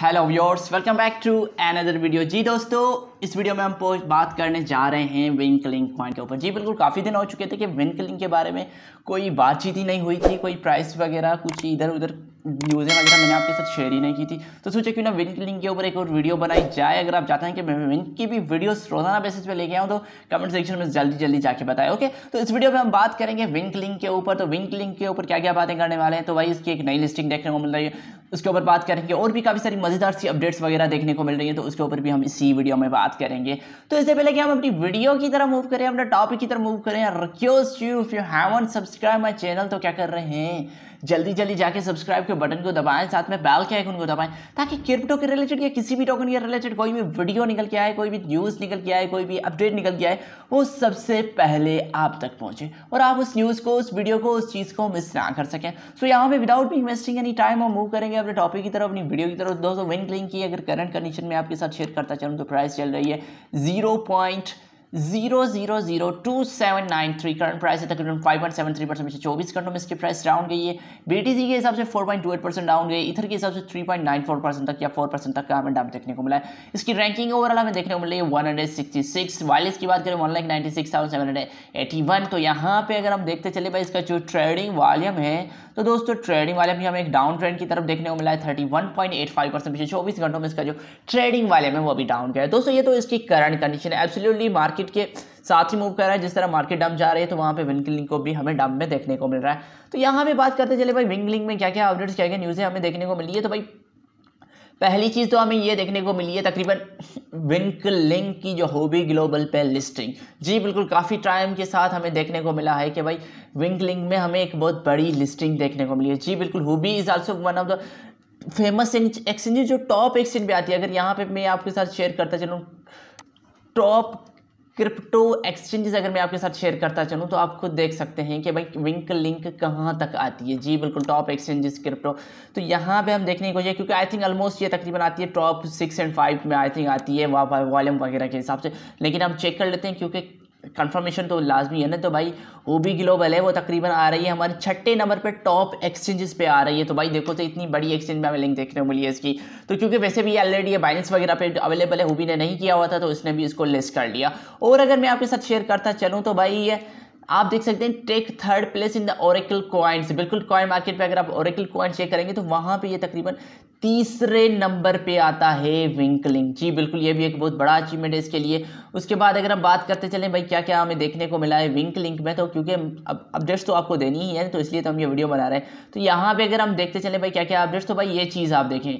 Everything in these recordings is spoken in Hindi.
Hello viewers welcome back to another video जी दोस्तों इस वीडियो में हम बात करने जा रहे हैं विंकलिंग पॉइंट के ऊपर जी बिल्कुल काफ़ी दिन हो चुके थे कि विंकलिंग के बारे में कोई बातचीत ही नहीं हुई थी कोई प्राइस वगैरह कुछ इधर उधर न्यूज़ें वगैरह मैंने आपके साथ शेयर ही नहीं की थी तो सोचा क्यों ना विंक लिंक के ऊपर एक और वीडियो बनाई जाए अगर आप चाहते हैं कि मैं विंक की भी वीडियोस रोजाना बेसिस पे लेके आऊँ तो कमेंट सेक्शन में जल्दी जल्दी जाके बताए ओके तो इस वीडियो में हम बात करेंगे विंक लिंक के ऊपर तो विंक लिंक के ऊपर क्या क्या बातें करने वाले हैं तो भाई इसकी एक नई लिस्टिंग देखने को मिल रही है उसके ऊपर बात करेंगे और भी काफ़ी सारी मज़ेदार सी अपडेट्स वगैरह देखने को मिल रही है तो उसके ऊपर भी हम इसी वीडियो में बात करेंगे तो इससे पहले कि हम अपनी वीडियो की तरह मूव करें अपने टॉपिक की तरफ मूव करें request you if you haven't subscribe my channel तो क्या कर रहे हैं जल्दी जल्दी जाके सब्सक्राइब के बटन को दबाएं साथ में बैल के आइकन को दबाएं ताकि क्रिप्टो के रिलेटेड या किसी भी टोकन के रिलेटेड कोई भी वीडियो निकल के आए कोई भी न्यूज़ निकल के आए कोई भी अपडेट निकल के आए वो सबसे पहले आप तक पहुँचे और आप उस न्यूज़ को उस वीडियो को उस चीज़ को मिस ना कर सकें सो यहाँ पर विदाउट भी इन्वेस्टिंग एनी टाइम और मूव करेंगे अपने टॉपिक की तरफ अपनी वीडियो की तरफ दोस्तों विन क्लिंग की अगर करंट कंडीशन में आपके साथ शेयर करता चलूँ तो प्राइस चल रही है जीरो पॉइंट 0002793 करंट प्राइस है तकरीबन 5.73 परसेंट सेवन 24 घंटों में इसकी प्राइस डाउन गई है बीटीसी के हिसाब से 4.28 परसेंट डाउन गई इधर के हिसाब से 3.94 परसेंट तक या 4 परसेंट तक का हमें डाउन देखने को मिला है इसकी रैंकिंग ओवरऑल हमें देखने को मिली है वन हंड्रेड सिक्सटी सिक्स वायलेस की बात करें one lakh ninety six thousand seven hundred eighty one तो यहाँ पे अगर हम देखते चले भाई इसका जो ट्रेडिंग वॉल्यूम है तो दोस्तों ट्रेडिंग वॉल्यूम भी हमें एक डाउन ट्रेंड की तरफ देखने को मिला है thirty one point eight five percent पीछे चौबीस घंटों में इसका जो ट्रेडिंग वॉल्यूम है वो भी डाउन गया है दोस्तों ये तो इसकी करंट कंडीशन है एब्सोल्युटली मार्केट मार्केट के साथ ही मूव कर रहा है जिस तरह मार्केट डम जा रही है तो वहाँ पे विंकलिंग को भी हमें डम में देखने को मिल रहा है तो यहाँ पे बात करते चले भाई विंकलिंग में क्या क्या अपडेट्स क्या क्या न्यूज़ है हमें देखने को मिली है तो भाई पहली चीज़ तो हमें ये देखने को मिली है तकरीबन विंक लिंक की जो होबी ग्लोबल पे लिस्टिंग जी बिल्कुल काफ़ी टाइम के साथ हमें देखने को मिला है कि भाई विंक लिंक में हमें एक बहुत बड़ी लिस्टिंग देखने को मिली है जी बिल्कुल Huobi is also one of the famous exchange जो टॉप एक्सचेंज पे आती है अगर यहाँ पे मैं आपके साथ शेयर करता चलूँ टॉप क्रिप्टो एक्सचेंजेस अगर मैं आपके साथ शेयर करता चलूँ तो आप खुद देख सकते हैं कि भाई विंक लिंक कहाँ तक आती है जी बिल्कुल टॉप एक्सचेंजेस क्रिप्टो तो यहाँ पे हम देखने को कोशिश क्योंकि आई थिंक ऑलमोस्ट ये तकरीबन आती है टॉप सिक्स एंड फाइव में आई थिंक आती है वॉल्यूम वगैरह के हिसाब से लेकिन हम चेक कर लेते हैं क्योंकि कंफर्मेशन तो लाजमी है ना तो भाई ओ बी ग्लोबल है वो तकरीबन आ रही है हमारे छठे नंबर पे टॉप एक्सचेंजेस पे आ रही है तो भाई देखो तो इतनी बड़ी एक्सचेंज में हमें लिंक देखने को मिली है इसकी तो क्योंकि वैसे भी ऑलरेडी ये बाइनेंस वगैरह पे अवेलेबल है वो भी ने नहीं किया हुआ था तो उसने भी इसको लिस्ट कर लिया और अगर मैं आपके साथ शेयर करता चलूँ तो भाई ये आप देख सकते हैं take third place in the oracle coins बिल्कुल कॉइन मार्केट पे अगर आप ओरेकल कॉइन चेक करेंगे तो वहां पे ये तकरीबन तीसरे नंबर पे आता है विंकलिंग जी बिल्कुल ये भी एक बहुत बड़ा अचीवमेंट है इसके लिए उसके बाद अगर हम बात करते चलें भाई क्या क्या हमें देखने को मिला है विंकलिंग में तो क्योंकि अब अपडेट्स तो आपको देनी ही है तो इसलिए तो हम ये वीडियो बना रहे हैं तो यहाँ पर अगर हम देखते चलें भाई क्या क्या अपडेट्स तो भाई ये चीज़ आप देखें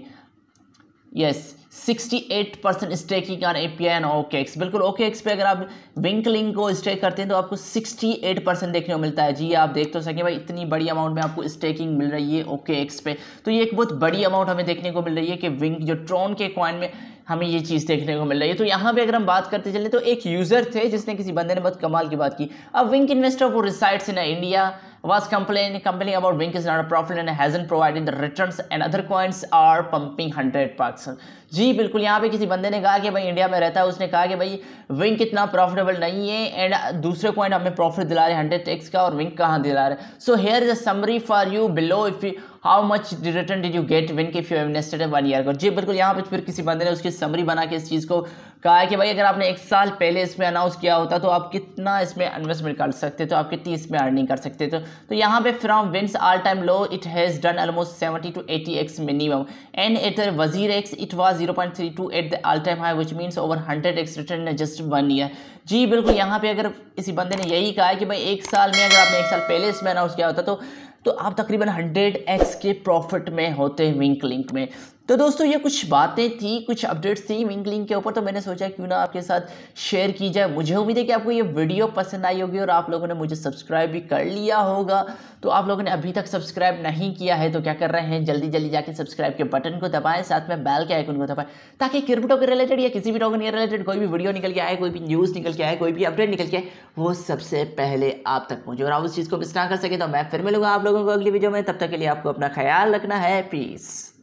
yes 68 percent staking on A P I and OKEx बिल्कुल ओके एक्स पे अगर आप विंकलिंग को स्टेक करते हैं तो आपको 68 परसेंट देखने को मिलता है जी आप देख तो सकें भाई इतनी बड़ी अमाउंट में आपको स्टेकिंग मिल रही है ओके एक्स पे तो ये एक बहुत बड़ी अमाउंट हमें देखने को मिल रही है कि विंक जो ट्रोन के कॉइन में हमें ये चीज़ देखने को मिल रही है तो यहाँ पे अगर हम बात करते चले तो एक यूज़र थे जिसने किसी बंदे ने बहुत कमाल की बात की अब विंक इन्वेस्टर वो resides in India was complaining, complaining about Wink is not a profit and hasn't provided the returns and other coins are pumping 100%. जी बिल्कुल यहाँ पे किसी बंदे ने कहा कि भाई इंडिया में रहता है उसने कहा कि भाई विंक इतना प्रॉफिटेबल नहीं है एंड दूसरे पॉइंट हमें प्रॉफिट दिला रहे हंड्रेड टेक्स का और विंक कहाँ दिला रहे so here is a summary for you below if you how much return did you get Wink if you invested one year को जी बिल्कुल यहाँ पे फिर किसी बंदे ने उसकी समरी बना के इस चीज़ को कहा है कि भाई अगर आपने एक साल पहले इसमें अनाउंस किया होता तो आप कितना इसमें इन्वेस्टमेंट कर सकते थे आप कितनी इसमें अर्निंग कर सकते थे तो यहाँ पे from Wink's all time low it has done almost seventy two eighty x minimum and at WazirX it was zero point three two at the all time high which means over hundred x return just one year जी बिल्कुल यहाँ पे अगर इसी बंदे ने यही कहा है कि भाई एक साल में अगर आपने एक साल पहले इसमें अनाउंस किया होता तो तो आप तकरीबन 100x के प्रॉफिट में होते विंक लिंक में तो दोस्तों ये कुछ बातें थी कुछ अपडेट्स थी विंक के ऊपर तो मैंने सोचा क्यों ना आपके साथ शेयर की जाए मुझे उम्मीद है कि आपको ये वीडियो पसंद आई होगी और आप लोगों ने मुझे सब्सक्राइब भी कर लिया होगा तो आप लोगों ने अभी तक सब्सक्राइब नहीं किया है तो क्या कर रहे हैं जल्दी जल्दी जाके सब्सक्राइब के बटन को दबाएं साथ में बैल के आइकन को दबाएं ताकि क्रिप्टो के रिलेटेड या किसी भी टॉक के रिलेटेड कोई भी वीडियो निकल के आए कोई भी न्यूज़ निकल के आए कोई भी अपडेट निकल के वो सबसे पहले आप तक पहुँचे और आप उस चीज़ को मिस ना कर सके तो मैं फिर मिलूंगा आप लोगों को अगली वीडियो में तब तक के लिए आपको अपना ख्याल रखना है पीस